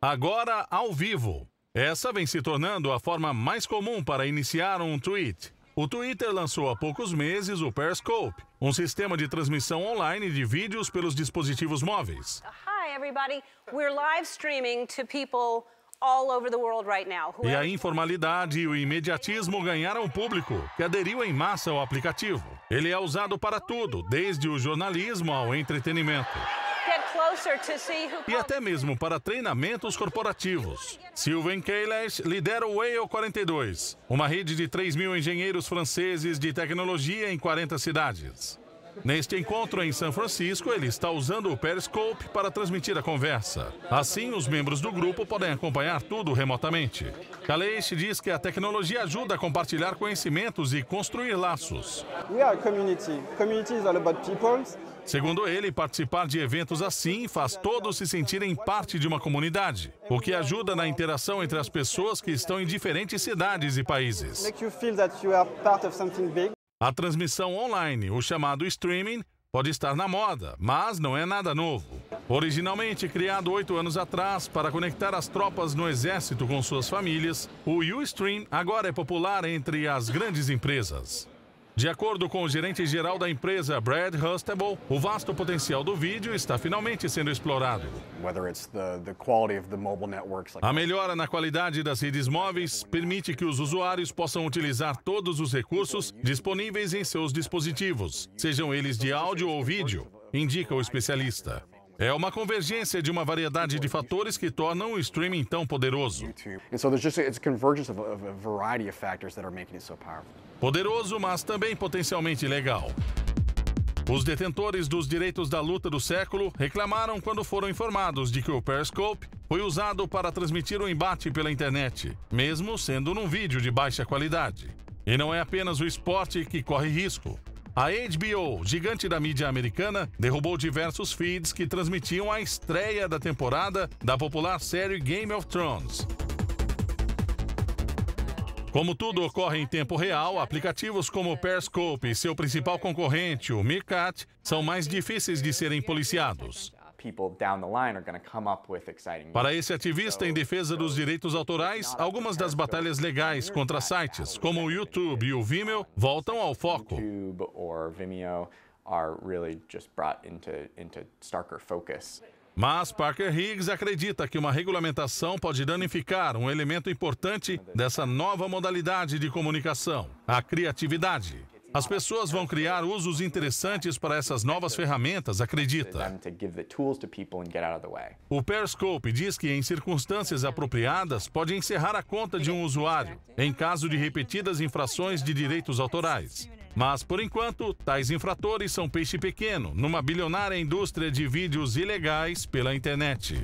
Agora ao vivo. Essa vem se tornando a forma mais comum para iniciar um tweet. O Twitter lançou há poucos meses o Periscope, um sistema de transmissão online de vídeos pelos dispositivos móveis. Uh, hi everybody, we're live streaming to people all over the world right now. E a informalidade e o imediatismo ganharam público, que aderiu em massa ao aplicativo. Ele é usado para tudo, desde o jornalismo ao entretenimento e até mesmo para treinamentos corporativos. Sylvain Keiles lidera o Whale 42, uma rede de 3 mil engenheiros franceses de tecnologia em 40 cidades. Neste encontro em São Francisco, ele está usando o Periscope para transmitir a conversa. Assim, os membros do grupo podem acompanhar tudo remotamente. Kaleish diz que a tecnologia ajuda a compartilhar conhecimentos e construir laços. We are a community. Community is all about people. Segundo ele, participar de eventos assim faz todos se sentirem parte de uma comunidade, o que ajuda na interação entre as pessoas que estão em diferentes cidades e países. A transmissão online, o chamado streaming, pode estar na moda, mas não é nada novo. Originalmente criado oito anos atrás para conectar as tropas no exército com suas famílias, o Ustream agora é popular entre as grandes empresas. De acordo com o gerente-geral da empresa, Brad Hustable, o vasto potencial do vídeo está finalmente sendo explorado. A melhora na qualidade das redes móveis permite que os usuários possam utilizar todos os recursos disponíveis em seus dispositivos, sejam eles de áudio ou vídeo, indica o especialista. É uma convergência de uma variedade de fatores que tornam o streaming tão poderoso. Poderoso, mas também potencialmente ilegal. Os detentores dos direitos da luta do século reclamaram quando foram informados de que o Periscope foi usado para transmitir o um embate pela internet, mesmo sendo num vídeo de baixa qualidade. E não é apenas o esporte que corre risco. A HBO, gigante da mídia americana, derrubou diversos feeds que transmitiam a estreia da temporada da popular série Game of Thrones. Como tudo ocorre em tempo real, aplicativos como o Periscope e seu principal concorrente, o Meerkat, são mais difíceis de serem policiados. Para esse ativista em defesa dos direitos autorais, algumas das batalhas legais contra sites como o YouTube e o Vimeo voltam ao foco. are really just brought into into starker focus. Mas Parker Higgs acredita que uma regulamentação pode danificar um elemento importante dessa nova modalidade de comunicação: a criatividade. As pessoas vão criar usos interessantes para essas novas ferramentas, acredita. O Periscope diz que, em circunstâncias apropriadas, pode encerrar a conta de um usuário, em caso de repetidas infrações de direitos autorais. Mas, por enquanto, tais infratores são peixe pequeno numa bilionária indústria de vídeos ilegais pela internet.